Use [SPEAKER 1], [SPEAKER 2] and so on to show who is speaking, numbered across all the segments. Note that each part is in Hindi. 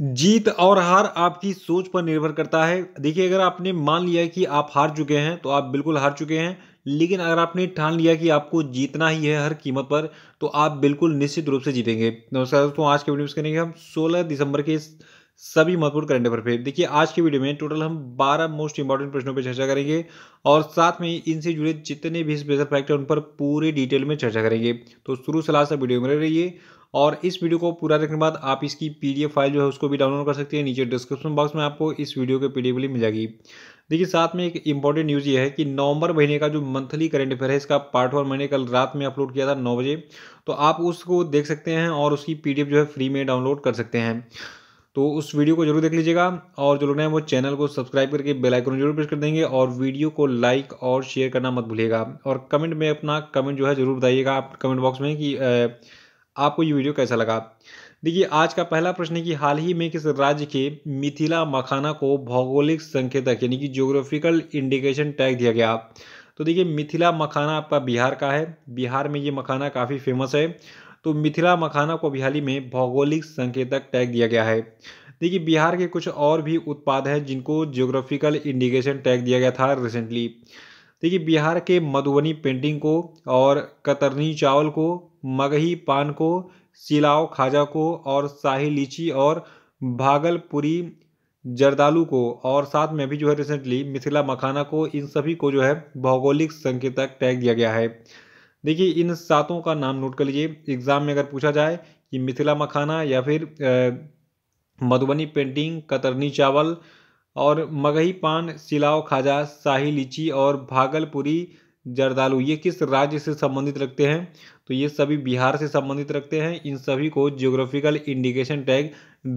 [SPEAKER 1] जीत और हार आपकी सोच पर निर्भर करता है देखिए अगर आपने मान लिया कि आप हार चुके हैं तो आप बिल्कुल हार चुके हैं लेकिन अगर आपने ठान लिया कि आपको जीतना ही है हर कीमत पर तो आप बिल्कुल निश्चित रूप से जीतेंगे नमस्कार दोस्तों आज के वीडियो में करेंगे हम 16 दिसंबर के सभी महत्वपूर्ण करंट अफेयर पे देखिए आज के वीडियो में टोटल हम 12 मोस्ट इंपॉर्टेंट प्रश्नों पर चर्चा करेंगे और साथ में इनसे जुड़े जितने भी स्पेशल फैक्ट उन पर पूरे डिटेल में चर्चा करेंगे तो शुरू सलाह से वीडियो में रहिए और इस वीडियो को पूरा देखने के बाद आप इसकी पीडीएफ फाइल जो है उसको भी डाउनलोड कर सकते हैं नीचे डिस्क्रिप्शन बॉक्स में आपको इस वीडियो के पीडीएफ डी मिल जाएगी देखिए साथ में एक इंपॉर्टेंट न्यूज़ ये है कि नवंबर महीने का जो मंथली करेंट अफेयर है इसका पार्ट वन मैंने कल रात में अपलोड किया था नौ बजे तो आप उसको देख सकते हैं और उसकी पीडीएफ जो है फ्री में डाउनलोड कर सकते हैं तो उस वीडियो को जरूर देख लीजिएगा और जो लोग हैं वो चैनल को सब्सक्राइब करके बेल आइकन जरूर प्रेस कर देंगे और वीडियो को लाइक और शेयर करना मत भूलिएगा और कमेंट में अपना कमेंट जो है जरूर बताइएगा आप कमेंट बॉक्स में कि आपको ये वीडियो कैसा लगा देखिए आज का पहला प्रश्न है कि हाल ही में किस राज्य के मिथिला मखाना को भौगोलिक संकेतक यानी कि ज्योग्राफिकल इंडिकेशन टैग दिया गया तो देखिए मिथिला मखाना आपका बिहार का है बिहार में ये मखाना काफ़ी फेमस है तो मिथिला मखाना को बिहारी में भौगोलिक संकेतक टैग दिया गया है देखिए बिहार के कुछ और भी उत्पाद हैं जिनको जियोग्राफिकल इंडिकेशन टैग दिया गया था रिसेंटली देखिए बिहार के मधुबनी पेंटिंग को और कतरनी चावल को मगही पान को सिलाव खाजा को और शाही लीची और भागलपुरी जरदालू को और साथ में भी जो है रिसेंटली मिथिला मखाना को इन सभी को जो है भौगोलिक संकेतक टैग दिया गया है देखिए इन सातों का नाम नोट कर लीजिए एग्जाम में अगर पूछा जाए कि मिथिला मखाना या फिर मधुबनी पेंटिंग कतरनी चावल और मगही पान सिलाव खाजा शाही लीची और भागलपुरी जरदालू ये किस राज्य से संबंधित रखते हैं तो ये सभी बिहार से संबंधित रखते हैं इन सभी को जियोग्राफिकल इंडिकेशन टैग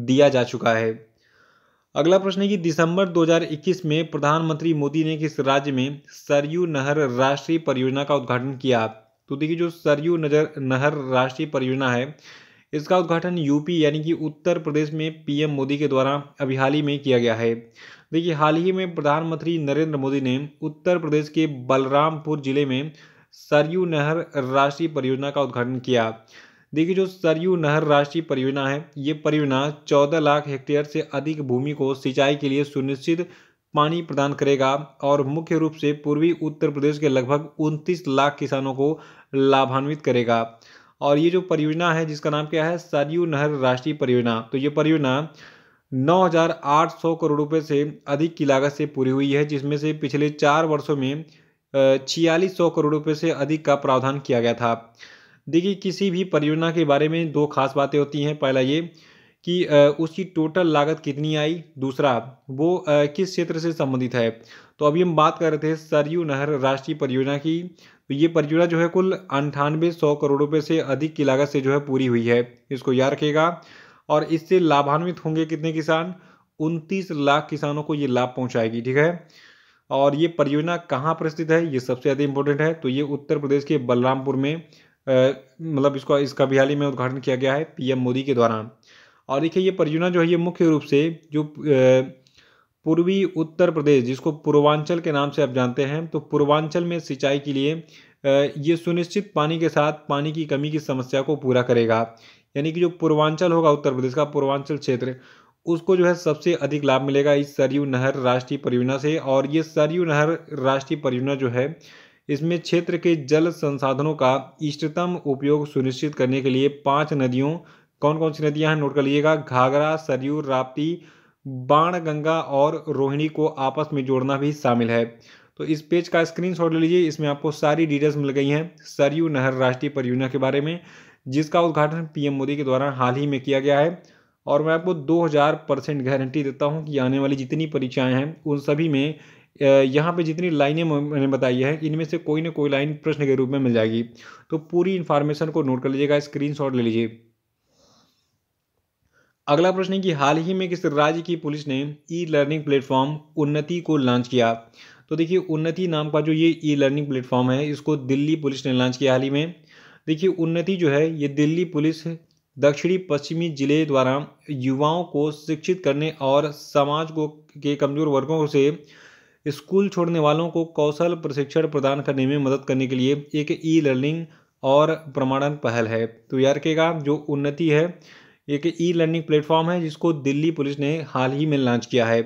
[SPEAKER 1] दिया जा चुका है अगला प्रश्न है कि दिसंबर 2021 में प्रधानमंत्री मोदी ने किस राज्य में सरयू नहर राष्ट्रीय परियोजना का उद्घाटन किया तो देखिए जो सरयू नजर नहर राष्ट्रीय परियोजना है इसका उद्घाटन यूपी यानी कि उत्तर प्रदेश में पीएम मोदी के द्वारा अभी हाल ही में किया गया है देखिए हाल ही में प्रधानमंत्री नरेंद्र मोदी ने उत्तर प्रदेश के बलरामपुर जिले में सरयू नहर राष्ट्रीय परियोजना का उद्घाटन किया देखिए जो सरयू नहर राष्ट्रीय परियोजना है ये परियोजना चौदह लाख हेक्टेयर से अधिक भूमि को सिंचाई के लिए सुनिश्चित पानी प्रदान करेगा और मुख्य रूप से पूर्वी उत्तर प्रदेश के लगभग उनतीस लाख किसानों को लाभान्वित करेगा और ये जो परियोजना है जिसका नाम क्या है सरयू नहर राष्ट्रीय परियोजना तो ये परियोजना 9,800 करोड़ रुपए से अधिक की लागत से पूरी हुई है जिसमें से पिछले चार वर्षों में छियालीस सौ करोड़ रुपये से अधिक का प्रावधान किया गया था देखिए किसी भी परियोजना के बारे में दो खास बातें होती हैं पहला ये कि उसकी टोटल लागत कितनी आई दूसरा वो किस क्षेत्र से संबंधित है तो अभी हम बात कर रहे थे सरयू नहर राष्ट्रीय परियोजना की तो ये परियोजना जो है कुल अंठानवे सौ करोड़ रुपये से अधिक की लागत से जो है पूरी हुई है इसको याद रखेगा और इससे लाभान्वित होंगे कितने किसान उनतीस लाख किसानों को ये लाभ पहुंचाएगी ठीक है और ये परियोजना कहाँ पर स्थित है ये सबसे ज़्यादा इंपॉर्टेंट है तो ये उत्तर प्रदेश के बलरामपुर में मतलब इसको इसका भी हाल ही में उद्घाटन किया गया है पीएम मोदी के द्वारा और देखिए ये परियोजना जो है ये मुख्य रूप से जो आ, पूर्वी उत्तर प्रदेश जिसको पूर्वांचल के नाम से आप जानते हैं तो पूर्वांचल में सिंचाई के लिए ये सुनिश्चित पानी के साथ पानी की कमी की समस्या को पूरा करेगा यानी कि जो पूर्वांचल होगा उत्तर प्रदेश का पूर्वांचल क्षेत्र उसको जो है सबसे अधिक लाभ मिलेगा इस सरयू नहर राष्ट्रीय परियोजना से और ये सरयू नहर राष्ट्रीय परियोजना जो है इसमें क्षेत्र के जल संसाधनों का इष्टतम उपयोग सुनिश्चित करने के लिए पांच नदियों कौन कौन सी नदियां हैं नोट कर लीजिएगा घाघरा सरयू राप्ती बाण गंगा और रोहिणी को आपस में जोड़ना भी शामिल है तो इस पेज का स्क्रीनशॉट ले लीजिए इसमें आपको सारी डिटेल्स मिल गई हैं सरयू नहर राष्ट्रीय परियोजना के बारे में जिसका उद्घाटन पीएम मोदी के द्वारा हाल ही में किया गया है और मैं आपको 2000 परसेंट गारंटी देता हूं कि आने वाली जितनी परीक्षाएं हैं उन सभी में यहाँ पे जितनी लाइनें मैंने बताई है इनमें से कोई ना कोई लाइन प्रश्न के रूप में मिल जाएगी तो पूरी इन्फॉर्मेशन को नोट कर लीजिएगा स्क्रीन ले लीजिए अगला प्रश्न है कि हाल ही में किस राज्य की पुलिस ने ई लर्निंग प्लेटफॉर्म उन्नति को लॉन्च किया तो देखिए उन्नति नाम का जो ये ई लर्निंग प्लेटफॉर्म है इसको दिल्ली पुलिस ने लॉन्च किया हाल ही में देखिए उन्नति जो है ये दिल्ली पुलिस दक्षिणी पश्चिमी जिले द्वारा युवाओं को शिक्षित करने और समाज को के कमजोर वर्गों से स्कूल छोड़ने वालों को कौशल प्रशिक्षण प्रदान करने में मदद करने के लिए एक ई लर्निंग और प्रमाणन पहल है तो याद रखेगा जो उन्नति है एक ई लर्निंग प्लेटफॉर्म है जिसको दिल्ली पुलिस ने हाल ही में लॉन्च किया है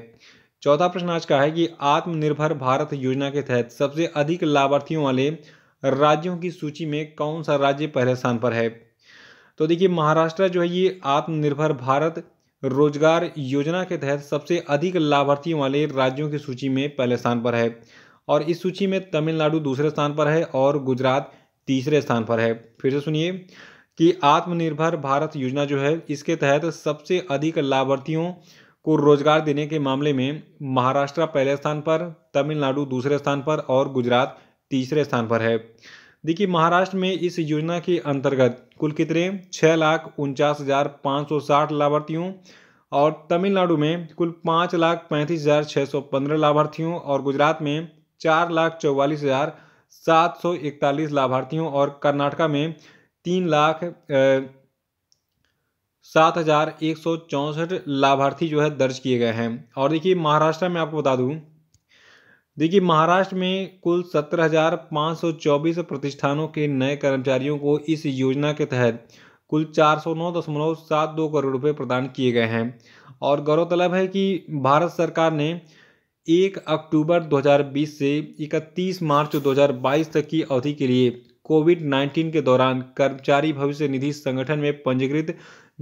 [SPEAKER 1] चौथा प्रश्न आज का है कि आत्मनिर्भर भारत योजना के तहत सबसे अधिक लाभार्थियों वाले राज्यों की सूची में कौन सा राज्य पहले स्थान पर है तो देखिए महाराष्ट्र जो है ये आत्मनिर्भर भारत रोजगार योजना के तहत सबसे अधिक लाभार्थियों वाले राज्यों की सूची में पहले स्थान पर है और इस सूची में तमिलनाडु दूसरे स्थान पर है और गुजरात तीसरे स्थान पर है फिर से सुनिए कि आत्मनिर्भर भारत योजना जो है इसके तहत सबसे अधिक लाभार्थियों को रोजगार देने के मामले में महाराष्ट्र पहले स्थान पर तमिलनाडु दूसरे स्थान पर और गुजरात तीसरे स्थान पर है देखिए महाराष्ट्र में इस योजना के अंतर्गत कुल कितने छः लाख उनचास हज़ार पाँच सौ साठ लाभार्थियों और तमिलनाडु में कुल पाँच लाख पैंतीस हज़ार छः सौ पंद्रह लाभार्थियों और गुजरात में चार लाख चौवालीस हज़ार सात सौ इकतालीस लाभार्थियों और कर्नाटका में तीन लाख सात हज़ार एक सौ चौंसठ लाभार्थी जो है दर्ज किए गए हैं और देखिए महाराष्ट्र में आपको बता दूं देखिए महाराष्ट्र में कुल सत्रह हज़ार पाँच सौ चौबीस प्रतिष्ठानों के नए कर्मचारियों को इस योजना के तहत कुल चार सौ नौ दशमलव सात दो करोड़ रुपए प्रदान किए गए हैं और गौरतलब है कि भारत सरकार ने एक अक्टूबर 2020 से 31 मार्च 2022 तक की अवधि के लिए कोविड 19 के दौरान कर्मचारी भविष्य निधि संगठन में पंजीकृत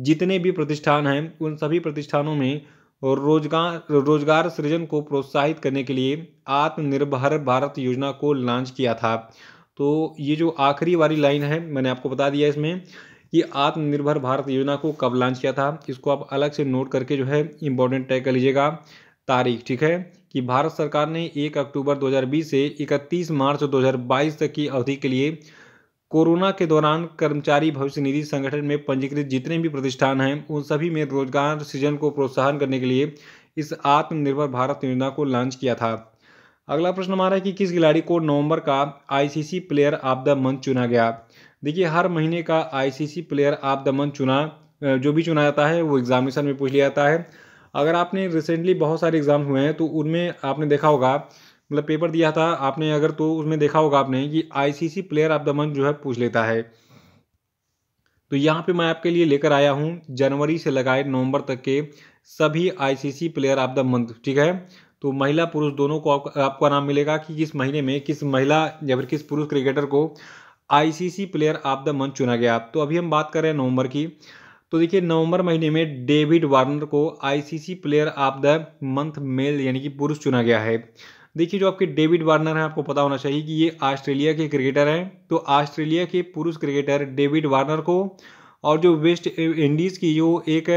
[SPEAKER 1] जितने भी प्रतिष्ठान हैं उन सभी प्रतिष्ठानों में रोजगार रोजगार सृजन को प्रोत्साहित करने के लिए आत्मनिर्भर भारत योजना को लॉन्च किया था तो ये जो आखिरी वाली लाइन है मैंने आपको बता दिया इसमें कि आत्मनिर्भर भारत योजना को कब लॉन्च किया था इसको आप अलग से नोट करके जो है इम्पोर्टेंट तय कर लीजिएगा तारीख ठीक है कि भारत सरकार ने 1 अक्टूबर 2020 से 31 मार्च 2022 तक की अवधि के लिए कोरोना के दौरान कर्मचारी भविष्य निधि संगठन में पंजीकृत जितने भी प्रतिष्ठान हैं उन सभी में रोजगार सृजन को प्रोत्साहन करने के लिए इस आत्मनिर्भर भारत योजना को लॉन्च किया था अगला प्रश्न हमारा है कि किस खिलाड़ी को नवंबर का ICC player of the month चुना गया देखिए हर महीने का ICC player of the month चुना जो भी चुना जाता है वो एग्जामिनेशन में पूछ लिया जाता है अगर आपने रिसेंटली बहुत सारे एग्ज़ाम हुए हैं तो उनमें आपने देखा होगा मतलब पेपर दिया था आपने अगर तो उसमें देखा होगा आपने कि ICC player of the month जो है पूछ लेता है तो यहाँ पे मैं आपके लिए लेकर आया हूँ जनवरी से लगाए नवंबर तक के सभी ICC player of the month ठीक है तो महिला पुरुष दोनों को आपको नाम मिलेगा कि किस महीने में किस महिला या फिर किस पुरुष क्रिकेटर को ICC player of the month चुना गया तो अभी हम बात कर रहे हैं नवंबर की तो देखिए नवंबर महीने में डेविड वार्नर को ICC player of the month male यानी कि पुरुष चुना गया है देखिए जो आपके डेविड वार्नर हैं आपको पता होना चाहिए कि ये ऑस्ट्रेलिया के क्रिकेटर हैं तो ऑस्ट्रेलिया के पुरुष क्रिकेटर डेविड वार्नर को और जो वेस्ट इंडीज़ की जो एक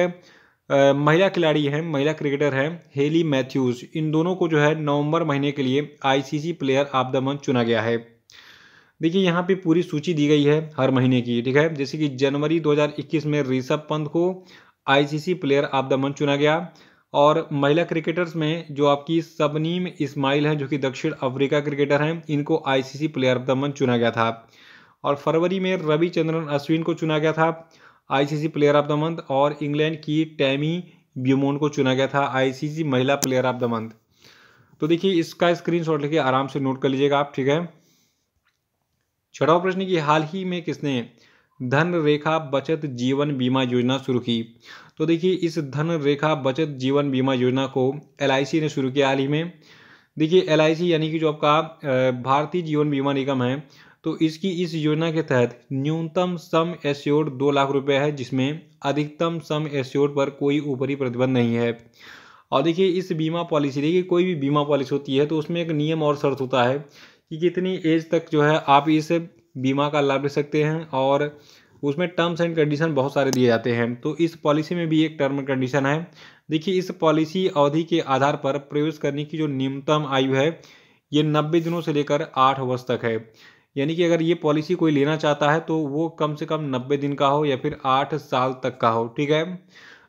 [SPEAKER 1] आ, महिला खिलाड़ी हैं महिला क्रिकेटर है हेली मैथ्यूज़ इन दोनों को जो है नवंबर महीने के लिए ICC player of the month चुना गया है देखिए यहाँ पे पूरी सूची दी गई है हर महीने की ठीक है जैसे कि जनवरी 2021 में ऋषभ पंत को ICC player of the month चुना गया और महिला क्रिकेटर्स में जो आपकी सबनीम इस्माइल हैं जो कि दक्षिण अफ्रीका क्रिकेटर हैं इनको ICC player of the month चुना गया था और फरवरी में रविचंद्रन अश्विन को चुना गया था I player of the month और इंग्लैंड की टैमी ब्यूमोन को चुना गया था आई महिला प्लेयर ऑफ द मंथ तो देखिए इसका स्क्रीन लेके आराम से नोट कर लीजिएगा आप ठीक है छठा प्रश्न की हाल ही में किसने धन रेखा बचत जीवन बीमा योजना शुरू की तो देखिए इस धन रेखा बचत जीवन बीमा योजना को एल ने शुरू किया हाल ही में देखिए एल यानी कि जो आपका भारतीय जीवन बीमा निगम है तो इसकी इस योजना के तहत न्यूनतम सम एश्योर्ड दो लाख रुपए है जिसमें अधिकतम सम एश्योर्ड पर कोई ऊपरी प्रतिबंध नहीं है और देखिए इस बीमा पॉलिसी देखिए कोई भी बीमा पॉलिसी होती है तो उसमें एक नियम और शर्त होता है कि कितनी एज तक जो है आप इस बीमा का लाभ ले सकते हैं और उसमें टर्म्स एंड कंडीशन बहुत सारे दिए जाते हैं तो इस पॉलिसी में भी एक टर्म एंड कंडीशन है देखिए इस पॉलिसी अवधि के आधार पर प्रवेश करने की जो न्यूनतम आयु है ये नब्बे दिनों से लेकर आठ वर्ष तक है यानी कि अगर ये पॉलिसी कोई लेना चाहता है तो वो कम से कम नब्बे दिन का हो या फिर आठ साल तक का हो ठीक है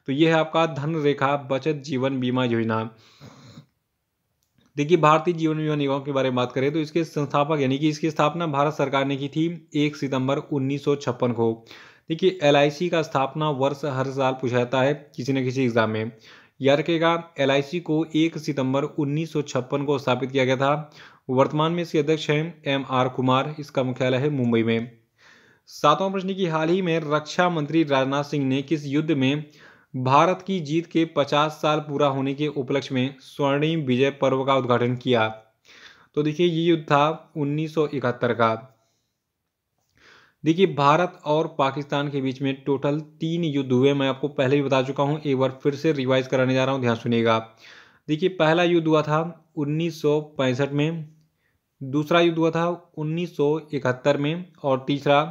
[SPEAKER 1] तो ये है आपका धन रेखा बचत जीवन बीमा योजना देखिए भारतीय जीवन बीमा निगम के बारे में बात करें तो इसके संस्थापक यानी कि इसकी स्थापना भारत सरकार ने की थी एक सितंबर उन्नीस को देखिए एल का स्थापना वर्ष हर साल पूछा जाता है किसी न किसी एग्जाम में याद रखेगा एल को एक सितंबर उन्नीस को स्थापित किया गया था वर्तमान में इसके अध्यक्ष हैं एम आर कुमार इसका मुख्यालय है मुंबई में सातवां प्रश्न की हाल ही में रक्षा मंत्री राजनाथ सिंह ने किस युद्ध में भारत की जीत के 50 साल पूरा होने के उपलक्ष्य में स्वर्णिम विजय पर्व का उद्घाटन किया तो देखिए ये युद्ध था 1971 का देखिए भारत और पाकिस्तान के बीच में टोटल तीन युद्ध हुए मैं आपको पहले भी बता चुका हूँ एक बार फिर से रिवाइज कराने जा रहा हूँ ध्यान सुनिएगा देखिए पहला युद्ध हुआ था उन्नीस में दूसरा युद्ध हुआ था उन्नीस में और तीसरा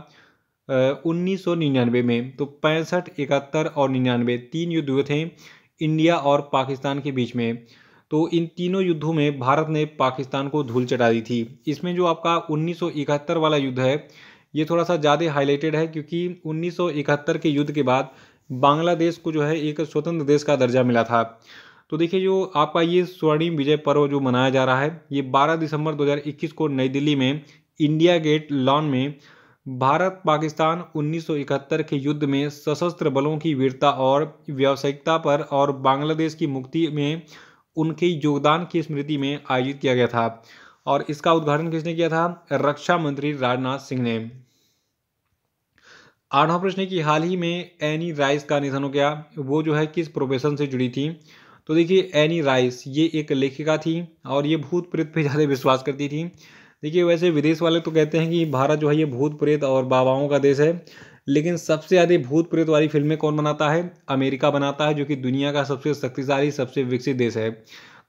[SPEAKER 1] उन्नीस सौ निन्यानवे में तो पैंसठ इकहत्तर और निन्यानवे तीन युद्ध हुए थे इंडिया और पाकिस्तान के बीच में तो इन तीनों युद्धों में भारत ने पाकिस्तान को धूल चटा दी थी इसमें जो आपका 1971 वाला युद्ध है ये थोड़ा सा ज़्यादा हाईलाइटेड है क्योंकि 1971 के युद्ध के बाद बांग्लादेश को जो है एक स्वतंत्र देश का दर्जा मिला था तो देखिए जो आपका ये स्वर्णिम विजय पर्व जो मनाया जा रहा है ये 12 दिसंबर 2021 को नई दिल्ली में इंडिया गेट लॉन में भारत पाकिस्तान 1971 के युद्ध में सशस्त्र बलों की वीरता और व्यावसायिकता पर और बांग्लादेश की मुक्ति में उनके योगदान की स्मृति में आयोजित किया गया था और इसका उद्घाटन किसने किया था रक्षा मंत्री राजनाथ सिंह ने आठवां प्रश्न की हाल ही में एनी राइस का निधन हो गया वो जो है किस प्रोफेशन से जुड़ी थी तो देखिए एनी राइस ये एक लेखिका थी और ये भूत प्रेत पे ज़्यादा विश्वास करती थी देखिए वैसे विदेश वाले तो कहते हैं कि भारत जो है ये भूत प्रेत और बाबाओं का देश है लेकिन सबसे ज़्यादा भूत प्रेत वाली फिल्में कौन बनाता है अमेरिका बनाता है जो कि दुनिया का सबसे शक्तिशाली सबसे विकसित देश है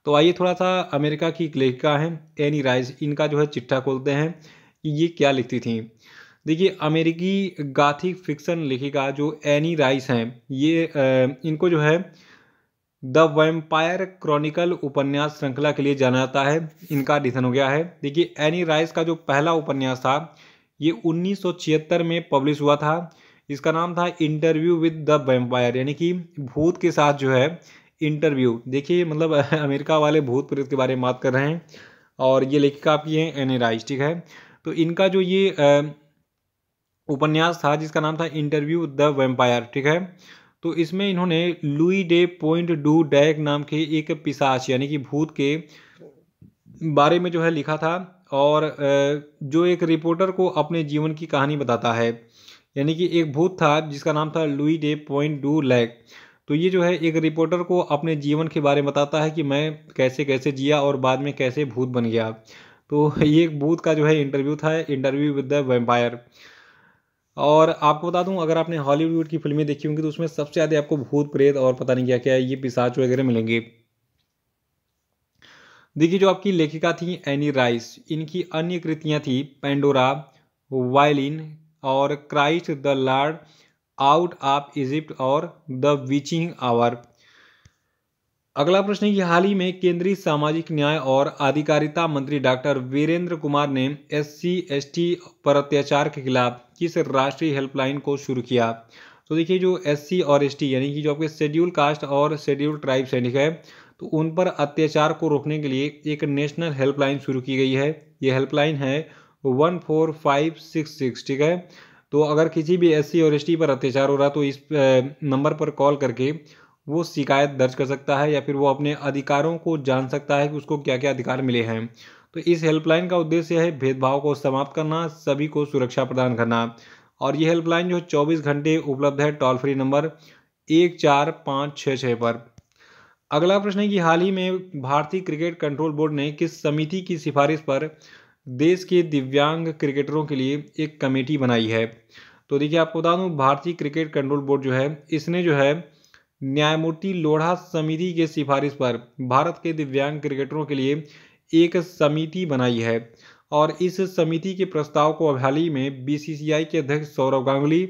[SPEAKER 1] तो आइए थोड़ा सा अमेरिका की एक लेखिका है एनी राइज इनका जो है चिट्ठा खोलते हैं कि ये क्या लिखती थी देखिए अमेरिकी गाथिक फिक्सन लेखिका जो एनी राइस हैं ये इनको जो है द वेम्पायर क्रॉनिकल उपन्यास श्रृंखला के लिए जाना जाता है इनका निधन हो गया है देखिए एनी राइस का जो पहला उपन्यास था ये उन्नीस में पब्लिश हुआ था इसका नाम था इंटरव्यू विद द वेम्पायर यानी कि भूत के साथ जो है इंटरव्यू देखिए मतलब अमेरिका वाले भूत प्रेत के बारे में बात कर रहे हैं और ये लेखिका आपकी हैं एनी राइस ठीक है तो इनका जो ये उपन्यास था जिसका नाम था इंटरव्यू द वेम्पायर ठीक है तो इसमें इन्होंने Louis de Pointe du Lac नाम के एक पिसाच यानी कि भूत के बारे में जो है लिखा था और जो एक रिपोर्टर को अपने जीवन की कहानी बताता है यानी कि एक भूत था जिसका नाम था Louis de Pointe du Lac तो ये जो है एक रिपोर्टर को अपने जीवन के बारे में बताता है कि मैं कैसे कैसे जिया और बाद में कैसे भूत बन गया तो ये एक भूत का जो है इंटरव्यू था इंटरव्यू विद द वेम्पायर और आपको बता दूं अगर आपने हॉलीवुड की फिल्में देखी होंगी तो उसमें सबसे ज़्यादा आपको भूत प्रेत और पता नहीं क्या क्या ये पिसाच वगैरह मिलेंगे देखिए जो आपकी लेखिका थी एनी राइस इनकी अन्य कृतियाँ थी पेंडोरा वायलिन और Christ the Lord out of Egypt और द विचिंग आवर अगला प्रश्न है ये हाल ही में केंद्रीय सामाजिक न्याय और आधिकारिता मंत्री डॉक्टर वीरेंद्र कुमार ने एस सी एस टी पर अत्याचार के खिलाफ किस राष्ट्रीय हेल्पलाइन को शुरू किया तो देखिए जो एस सी और एस टी यानी कि जो आपके शेड्यूल कास्ट और शेड्यूल ट्राइब सैनिक है तो उन पर अत्याचार को रोकने के लिए एक नेशनल हेल्पलाइन शुरू की गई है ये हेल्पलाइन है one four five six six ठीक है तो अगर किसी भी एस सी और एस टी पर अत्याचार हो रहा तो इस नंबर पर कॉल करके वो शिकायत दर्ज कर सकता है या फिर वो अपने अधिकारों को जान सकता है कि उसको क्या क्या अधिकार मिले हैं तो इस हेल्पलाइन का उद्देश्य है भेदभाव को समाप्त करना सभी को सुरक्षा प्रदान करना और ये हेल्पलाइन जो 24 घंटे उपलब्ध है टोल फ्री नंबर एक चार पाँच छः छः पर अगला प्रश्न है कि हाल ही में भारतीय क्रिकेट कंट्रोल बोर्ड ने किस समिति की सिफारिश पर देश के दिव्यांग क्रिकेटरों के लिए एक कमेटी बनाई है तो देखिए आपको बता दूँ भारतीय क्रिकेट कंट्रोल बोर्ड जो है इसने जो है न्यायमूर्ति लोढ़ा समिति के सिफारिश पर भारत के दिव्यांग क्रिकेटरों के लिए एक समिति बनाई है और इस समिति के प्रस्ताव को अब हाल ही में बीसीसीआई के अध्यक्ष सौरव गांगुली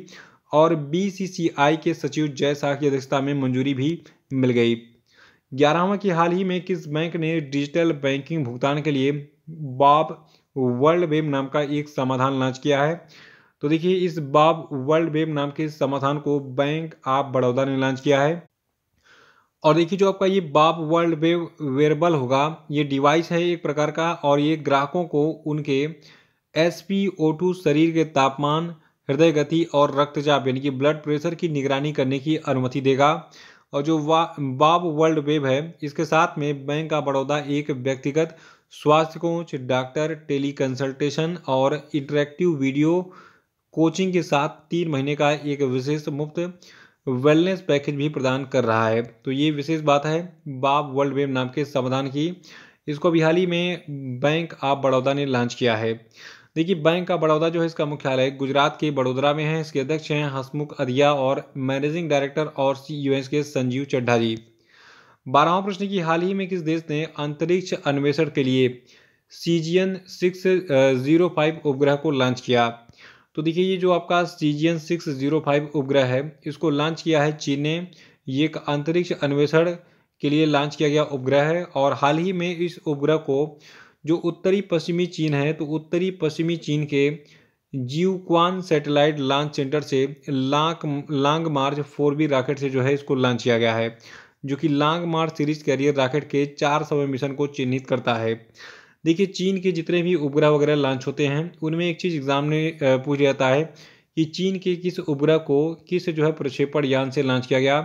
[SPEAKER 1] और बीसीसीआई के सचिव जय शाह की अध्यक्षता में मंजूरी भी मिल गई ग्यारहवा की हाल ही में किस बैंक ने डिजिटल बैंकिंग भुगतान के लिए बाप वर्ल्ड वेब नाम का एक समाधान लॉन्च किया है तो देखिए इस बाब वर्ल्ड वेब नाम के समाधान को बैंक ऑफ बड़ौदा ने लॉन्च किया है और देखिए जो आपका ये बाब वर्ल्ड वेब वेरेबल होगा ये डिवाइस है एक प्रकार का और ये ग्राहकों को उनके एस टू शरीर के तापमान हृदय गति और रक्तचाप यानी कि ब्लड प्रेशर की निगरानी करने की अनुमति देगा और जो बाब वर्ल्ड वेब है इसके साथ में बैंक ऑफ बड़ौदा एक व्यक्तिगत स्वास्थ्य कोच डॉक्टर टेली कंसल्टेशन और इंटरेक्टिव वीडियो कोचिंग के साथ तीन महीने का एक विशेष मुफ्त वेलनेस पैकेज भी प्रदान कर रहा है तो ये विशेष बात है बाब वर्ल्ड वेब नाम के समाधान की इसको अभी हाल ही में बैंक ऑफ बड़ौदा ने लॉन्च किया है देखिए बैंक ऑफ बड़ौदा जो है इसका मुख्यालय गुजरात के बड़ोदरा में है इसके अध्यक्ष हैं हसमुख अधिया और मैनेजिंग डायरेक्टर और e सी के संजीव चड्ढा जी बारहवा प्रश्न की हाल ही में किस देश ने अंतरिक्ष अन्वेषण के लिए C G six zero five उपग्रह को लॉन्च किया तो देखिए ये जो आपका सीजीएन सिक्स जीरो फाइव उपग्रह है इसको लॉन्च किया है चीन ने ये एक अंतरिक्ष अन्वेषण के लिए लॉन्च किया गया उपग्रह है और हाल ही में इस उपग्रह को जो उत्तरी पश्चिमी चीन है तो उत्तरी पश्चिमी चीन के जीवक्वान सैटेलाइट लॉन्च सेंटर से long long March four B rocket से जो है इसको लॉन्च किया गया है जो कि Long March series carrier rocket के चार सौ मिशन को चिन्हित करता है देखिए चीन के जितने भी उपग्रह वगैरह लॉन्च होते हैं उनमें एक चीज़ एग्जाम में पूछ जाता है कि चीन के किस उपग्रह को किस जो है प्रक्षेपण यान से लॉन्च किया गया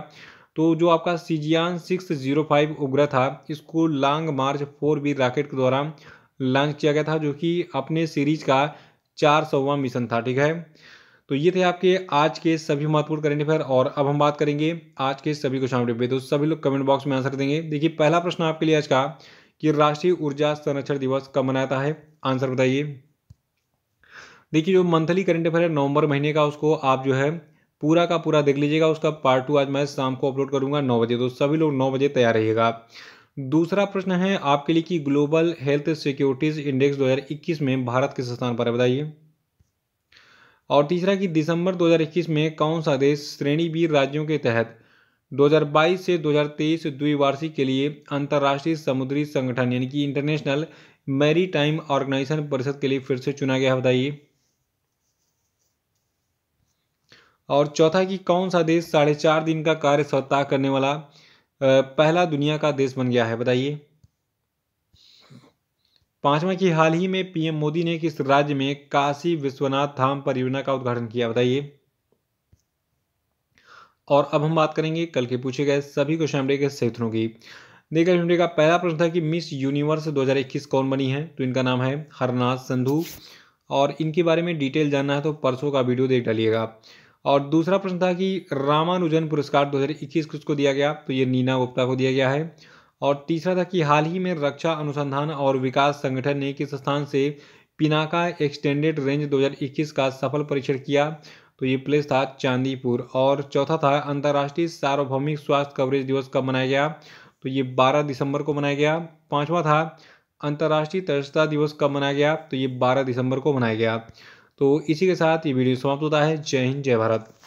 [SPEAKER 1] तो जो आपका सीजियान सिक्स जीरो फाइव उपग्रह था इसको Long March four B rocket के द्वारा लॉन्च किया गया था जो कि अपने सीरीज का चार सौवा मिशन था ठीक है तो ये थे आपके आज के सभी महत्वपूर्ण करेंट अफेयर और अब हम बात करेंगे आज के सभी क्वेश्चन अपडेट तो सभी लोग कमेंट बॉक्स में आंसर देंगे देखिए पहला प्रश्न आपके लिए आज का कि राष्ट्रीय ऊर्जा संरक्षण दिवस कब मनाता है आंसर बताइए देखिए जो मंथली करंट अफेयर है नवंबर महीने का उसको आप जो है पूरा का पूरा देख लीजिएगा उसका पार्ट टू आज मैं शाम को अपलोड करूंगा नौ बजे तो सभी लोग नौ बजे तैयार रहिएगा दूसरा प्रश्न है आपके लिए कि ग्लोबल हेल्थ सिक्योरिटीज इंडेक्स 2021 में भारत किस स्थान पर है बताइए और तीसरा कि दिसंबर 2021 में कौन सा देश श्रेणी बी राज्यों के तहत 2022 से 2023 द्विवार्षिक के लिए अंतर्राष्ट्रीय समुद्री संगठन यानी कि इंटरनेशनल मैरी ऑर्गेनाइजेशन परिषद के लिए फिर से चुना गया बताइए और चौथा कि कौन सा देश साढ़े चार दिन का कार्य सप्ताह करने वाला पहला दुनिया का देश बन गया है बताइए पांचवा कि हाल ही में पीएम मोदी ने किस राज्य में काशी विश्वनाथ धाम परियोजना का उद्घाटन किया बताइए और अब हम बात करेंगे कल के पूछे गए सभी क्वेश्चन अपडेट के क्षेत्रों की देखा क्वेश्चन का पहला प्रश्न था कि मिस यूनिवर्स 2021 कौन बनी है तो इनका नाम है हरनाथ संधु और इनके बारे में डिटेल जानना है तो परसों का वीडियो देख डालिएगा और दूसरा प्रश्न था कि रामानुजन पुरस्कार दो किसको दिया गया तो ये नीना गुप्ता को दिया गया है और तीसरा था कि हाल ही में रक्षा अनुसंधान और विकास संगठन ने किस स्थान से पिनाका एक्सटेंडेड रेंज 2021 का सफल परीक्षण किया तो ये प्लेस था चांदीपुर और चौथा था अंतर्राष्ट्रीय सार्वभौमिक स्वास्थ्य कवरेज दिवस कब मनाया गया तो ये 12 दिसंबर को मनाया गया पांचवा था अंतर्राष्ट्रीय तरसता दिवस कब मनाया गया तो ये 12 दिसंबर को मनाया गया तो इसी के साथ ये वीडियो समाप्त होता है जय हिंद जय भारत